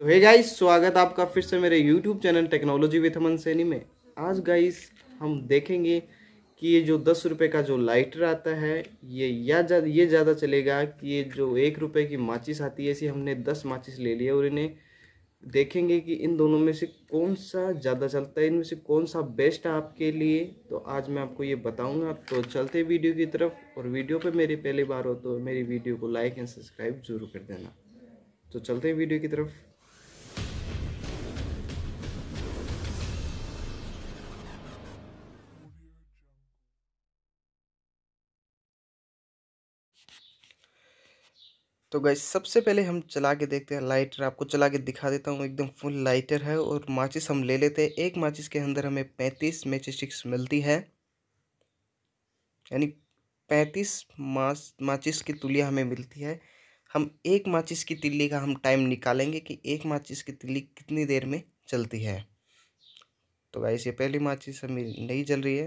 तो hey guys स्वागत आपका फिर से मेरे YouTube channel technology with Aman Saini में आज गाइस हम देखेंगे कि ये जो दस रुपये का जो लाइटर आता है ये या ये ज़्यादा चलेगा कि ये जो एक रुपये की माचिस आती है ऐसी हमने दस माचिस ले लिया और इन्हें देखेंगे कि इन दोनों में से कौन सा ज़्यादा चलता है इनमें से कौन सा बेस्ट है आपके लिए तो आज मैं आपको ये बताऊँगा तो चलते वीडियो की तरफ और वीडियो पर मेरी पहली बार हो तो मेरी वीडियो को लाइक एंड सब्सक्राइब जरूर कर देना तो चलते वीडियो की तरफ तो गई सबसे पहले हम चला के देखते हैं लाइटर आपको चला के दिखा देता हूँ एकदम फुल लाइटर है और माचिस हम ले लेते हैं एक माचिस के अंदर हमें पैंतीस मैच स्टिक्स मिलती है यानी पैंतीस माच माचिस की तुलिया हमें मिलती है हम एक माचिस की तिल्ली का हम टाइम निकालेंगे कि एक माचिस की तिल्ली कितनी देर में चलती है तो गाइस ये पहली माचिस हमें नहीं जल रही है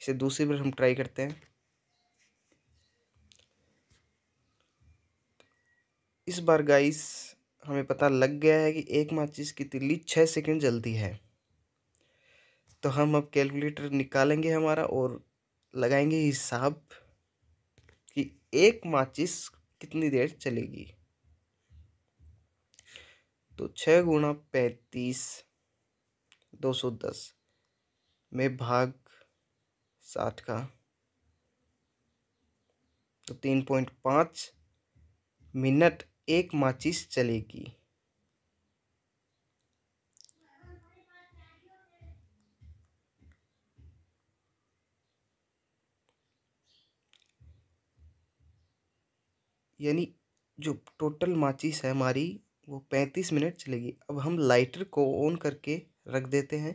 इसे दूसरी बार हम ट्राई करते हैं इस बार गाइस हमें पता लग गया है कि एक माचिस की तिल्ली छः सेकंड जलती है तो हम अब कैलकुलेटर निकालेंगे हमारा और लगाएंगे हिसाब कि एक माचिस कितनी देर चलेगी तो छः गुणा पैंतीस दो सौ दस में भाग साठ का तो तीन पॉइंट पाँच मिनट एक माचिस चलेगी यानी जो टोटल माचिस है हमारी वो पैंतीस मिनट चलेगी अब हम लाइटर को ऑन करके रख देते हैं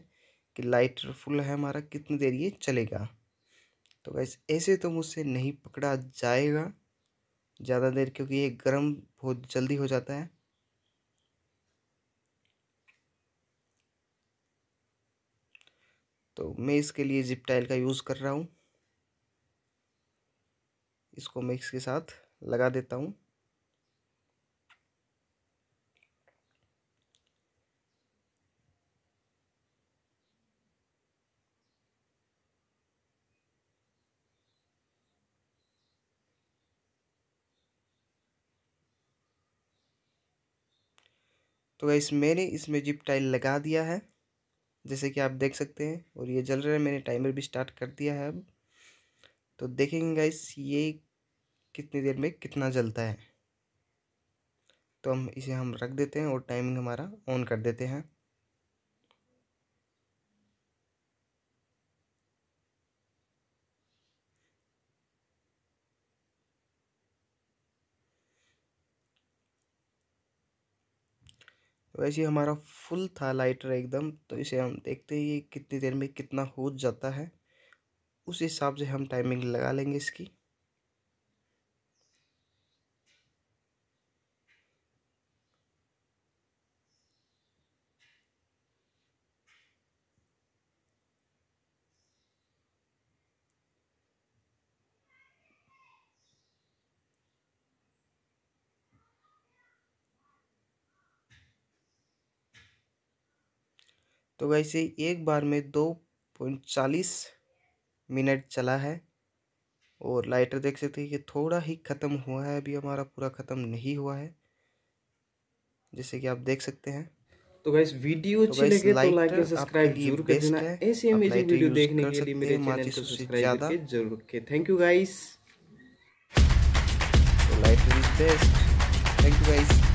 कि लाइटर फुल है हमारा कितनी देर ये चलेगा तो वैसे ऐसे तो मुझसे नहीं पकड़ा जाएगा ज़्यादा देर क्योंकि ये गर्म बहुत जल्दी हो जाता है तो मैं इसके लिए जिप टाइल का यूज़ कर रहा हूँ इसको मिक्स के साथ लगा देता हूँ तो गाइस मैंने इसमें जिप टाइल लगा दिया है जैसे कि आप देख सकते हैं और ये जल रहा है मैंने टाइमर भी स्टार्ट कर दिया है अब तो देखेंगे गाइस ये कितनी देर में कितना जलता है तो हम इसे हम रख देते हैं और टाइमिंग हमारा ऑन कर देते हैं वैसे हमारा फुल था लाइटर एकदम तो इसे हम देखते ये कितनी देर में कितना हो जाता है उस हिसाब से हम टाइमिंग लगा लेंगे इसकी तो वैसे एक बार में दो पॉइंट चालीस मिनट चला है और लाइटर देख सकते हैं कि थोड़ा ही ख़त्म हुआ है अभी हमारा पूरा ख़त्म नहीं हुआ है जैसे कि आप देख सकते हैं तो गाइस वीडियो तो अच्छी लगे तो लाइक और सब्सक्राइब जरूर कर देना ऐसे अमेजिंग वीडियो देखने के लिए मेरे चैनल को सब्सक्राइब करके जरूर के thank you guys like this best thank you guys